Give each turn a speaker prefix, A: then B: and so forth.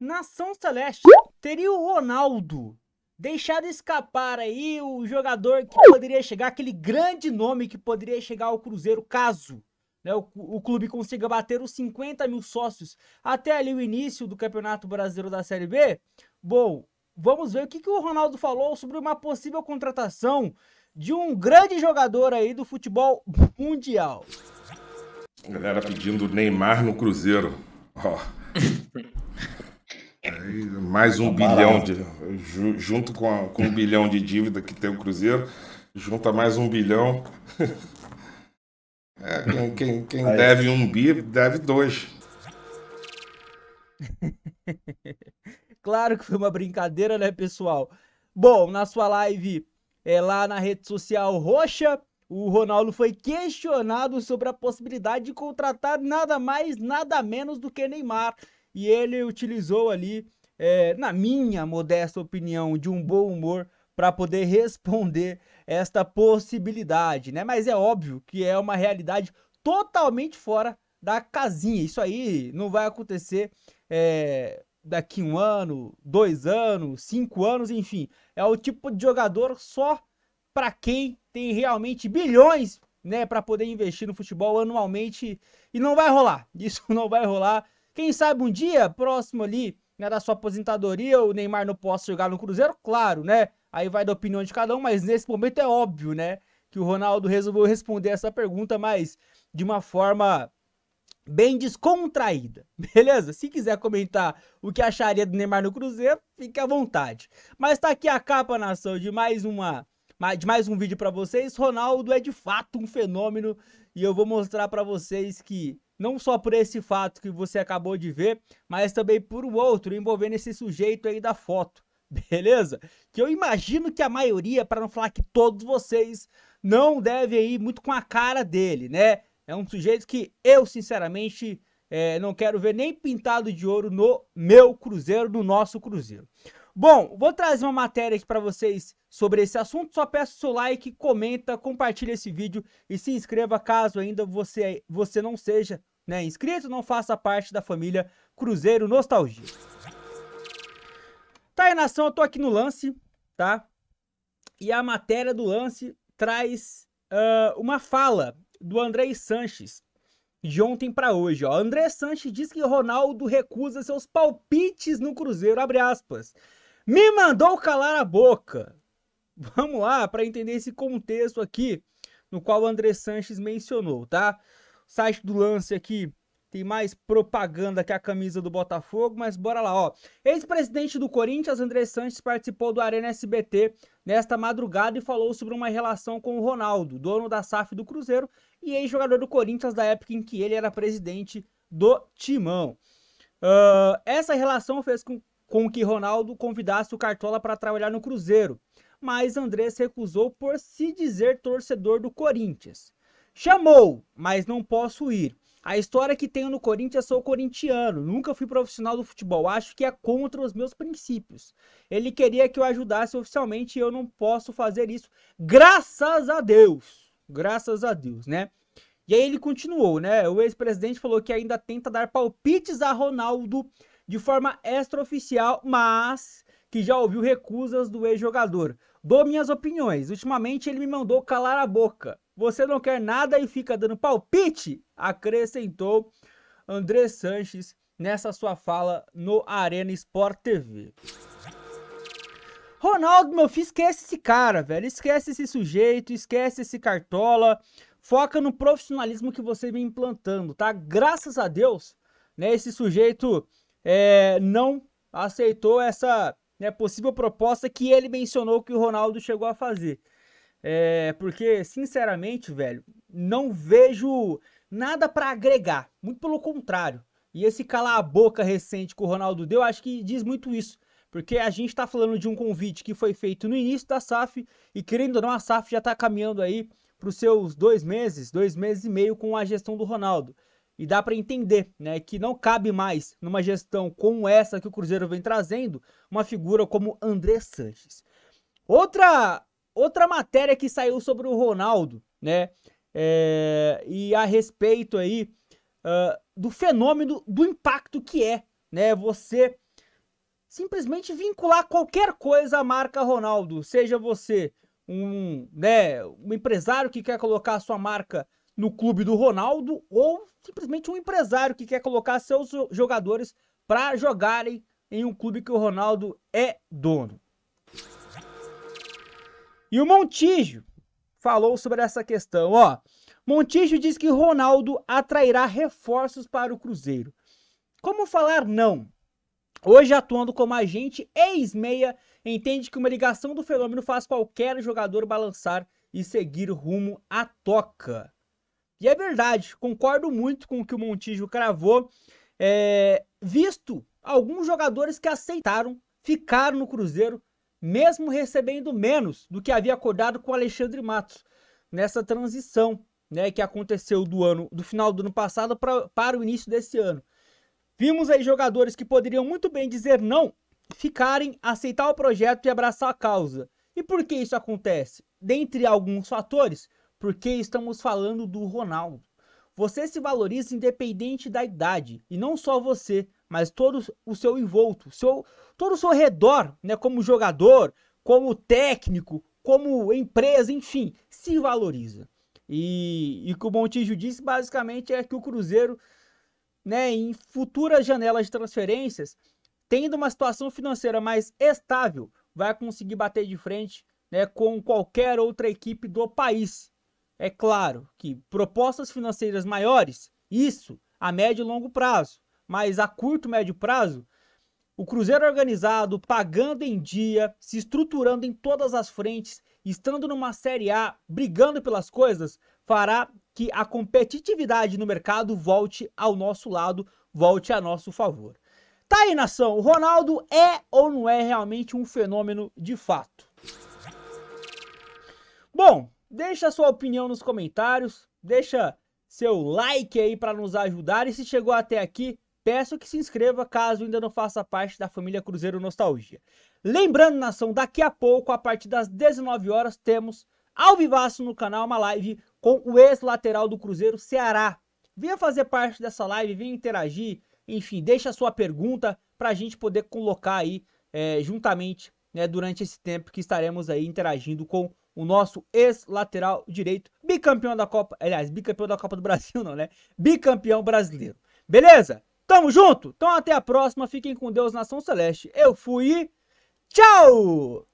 A: Nação Celeste, teria o Ronaldo deixado escapar aí o jogador que poderia chegar, aquele grande nome que poderia chegar ao Cruzeiro caso né, o, o, clube consiga bater os 50 mil sócios até ali o início do Campeonato Brasileiro da Série B? Bom, vamos ver o que, que o Ronaldo falou sobre uma possível contratação de um grande jogador aí do futebol mundial. Galera pedindo Neymar no Cruzeiro. Ó. Oh mais um tá bilhão de. Junto com, a, com um bilhão de dívida que tem o Cruzeiro, junta mais um bilhão. É, quem, quem, quem deve um bi, deve dois. claro que foi uma brincadeira, né, pessoal? Bom, na sua live é, lá na rede social Roxa, o Ronaldo foi questionado sobre a possibilidade de contratar nada mais, nada menos do que Neymar e ele utilizou ali, é, na minha modesta opinião, de um bom humor para poder responder esta possibilidade, né? Mas é óbvio que é uma realidade totalmente fora da casinha. Isso aí não vai acontecer é, daqui um ano, dois anos, cinco anos, enfim. É o tipo de jogador só para quem tem realmente bilhões, né, para poder investir no futebol anualmente e não vai rolar. Isso não vai rolar. Quem sabe um dia, próximo ali né, da sua aposentadoria, o Neymar não possa jogar no Cruzeiro? Claro, né? Aí vai da opinião de cada um, mas nesse momento é óbvio, né? Que o Ronaldo resolveu responder essa pergunta, mas de uma forma bem descontraída, beleza? Se quiser comentar o que acharia do Neymar no Cruzeiro, fique à vontade. Mas tá aqui a capa nação de mais uma de mais um vídeo para vocês. Ronaldo é de fato um fenômeno e eu vou mostrar para vocês que não só por esse fato que você acabou de ver, mas também por um outro envolvendo esse sujeito aí da foto, beleza? Que eu imagino que a maioria, para não falar que todos vocês, não devem ir muito com a cara dele, né? É um sujeito que eu, sinceramente, é, não quero ver nem pintado de ouro no meu Cruzeiro, no nosso Cruzeiro. Bom, vou trazer uma matéria aqui para vocês sobre esse assunto. Só peço seu like, comenta, compartilha esse vídeo e se inscreva caso ainda você, você não seja né? inscrito, não faça parte da família Cruzeiro Nostalgia. Tá aí, nação, eu tô aqui no lance, tá? E a matéria do lance traz uh, uma fala do André Sanches de ontem para hoje. Ó. André Sanches diz que Ronaldo recusa seus palpites no Cruzeiro, abre aspas. Me mandou calar a boca. Vamos lá para entender esse contexto aqui no qual o André Sanches mencionou, tá? site do lance aqui tem mais propaganda que a camisa do Botafogo, mas bora lá, ó. Ex-presidente do Corinthians, André Sanches, participou do Arena SBT nesta madrugada e falou sobre uma relação com o Ronaldo, dono da SAF do Cruzeiro e ex-jogador do Corinthians da época em que ele era presidente do Timão. Uh, essa relação fez com, com que Ronaldo convidasse o Cartola para trabalhar no Cruzeiro, mas se recusou por se dizer torcedor do Corinthians. Chamou, mas não posso ir. A história que tenho no Corinthians, sou corintiano, nunca fui profissional do futebol, acho que é contra os meus princípios. Ele queria que eu ajudasse oficialmente e eu não posso fazer isso. Graças a Deus. Graças a Deus, né? E aí ele continuou, né? O ex-presidente falou que ainda tenta dar palpites a Ronaldo de forma extraoficial, mas que já ouviu recusas do ex-jogador. Dou minhas opiniões. Ultimamente ele me mandou calar a boca. Você não quer nada e fica dando palpite, acrescentou André Sanches nessa sua fala no Arena Sport TV. Ronaldo, meu filho, esquece esse cara, velho. Esquece esse sujeito, esquece esse cartola. Foca no profissionalismo que você vem implantando, tá? Graças a Deus, né? Esse sujeito é, não aceitou essa né, possível proposta que ele mencionou que o Ronaldo chegou a fazer. É, porque, sinceramente, velho, não vejo nada para agregar. Muito pelo contrário. E esse calar a boca recente que o Ronaldo deu, acho que diz muito isso. Porque a gente está falando de um convite que foi feito no início da SAF e, querendo ou não, a SAF já está caminhando aí para os seus dois meses, dois meses e meio com a gestão do Ronaldo. E dá para entender né, que não cabe mais, numa gestão como essa que o Cruzeiro vem trazendo, uma figura como André Sanches. Outra Outra matéria que saiu sobre o Ronaldo, né? É, e a respeito aí uh, do fenômeno do impacto que é, né? Você simplesmente vincular qualquer coisa à marca Ronaldo, seja você um, né, um empresário que quer colocar a sua marca no clube do Ronaldo ou simplesmente um empresário que quer colocar seus jogadores para jogarem em um clube que o Ronaldo é dono. E o Montijo falou sobre essa questão, ó. Montijo diz que Ronaldo atrairá reforços para o Cruzeiro. Como falar não? Hoje atuando como agente ex-meia, entende que uma ligação do fenômeno faz qualquer jogador balançar e seguir rumo à toca. E é verdade, concordo muito com o que o Montijo cravou, é, visto alguns jogadores que aceitaram ficar no Cruzeiro mesmo recebendo menos do que havia acordado com Alexandre Matos nessa transição, né, que aconteceu do ano do final do ano passado pra, para o início desse ano. Vimos aí jogadores que poderiam muito bem dizer não, ficarem, aceitar o projeto e abraçar a causa. E por que isso acontece? Dentre alguns fatores, porque estamos falando do Ronaldo. Você se valoriza independente da idade, e não só você, mas todo o seu envolto, seu, todo o seu redor, né, como jogador, como técnico, como empresa, enfim, se valoriza. E, e o que o Montijo disse basicamente é que o Cruzeiro, né, em futuras janelas de transferências, tendo uma situação financeira mais estável, vai conseguir bater de frente né, com qualquer outra equipe do país. É claro que propostas financeiras maiores, isso a médio e longo prazo mas a curto, médio prazo, o Cruzeiro organizado, pagando em dia, se estruturando em todas as frentes, estando numa Série A, brigando pelas coisas, fará que a competitividade no mercado volte ao nosso lado, volte a nosso favor. Tá aí, nação, o Ronaldo é ou não é realmente um fenômeno de fato? Bom, deixa sua opinião nos comentários, deixa seu like aí para nos ajudar e se chegou até aqui, Peço que se inscreva caso ainda não faça parte da família Cruzeiro Nostalgia. Lembrando, nação, daqui a pouco, a partir das 19 horas, temos ao vivaço no canal uma live com o ex-lateral do Cruzeiro Ceará. Venha fazer parte dessa live, venha interagir, enfim, deixa a sua pergunta para a gente poder colocar aí é, juntamente né, durante esse tempo que estaremos aí interagindo com o nosso ex-lateral direito, bicampeão da Copa, aliás, bicampeão da Copa do Brasil, não, né? Bicampeão brasileiro. Beleza? Tamo junto? Então até a próxima. Fiquem com Deus, nação celeste. Eu fui. Tchau!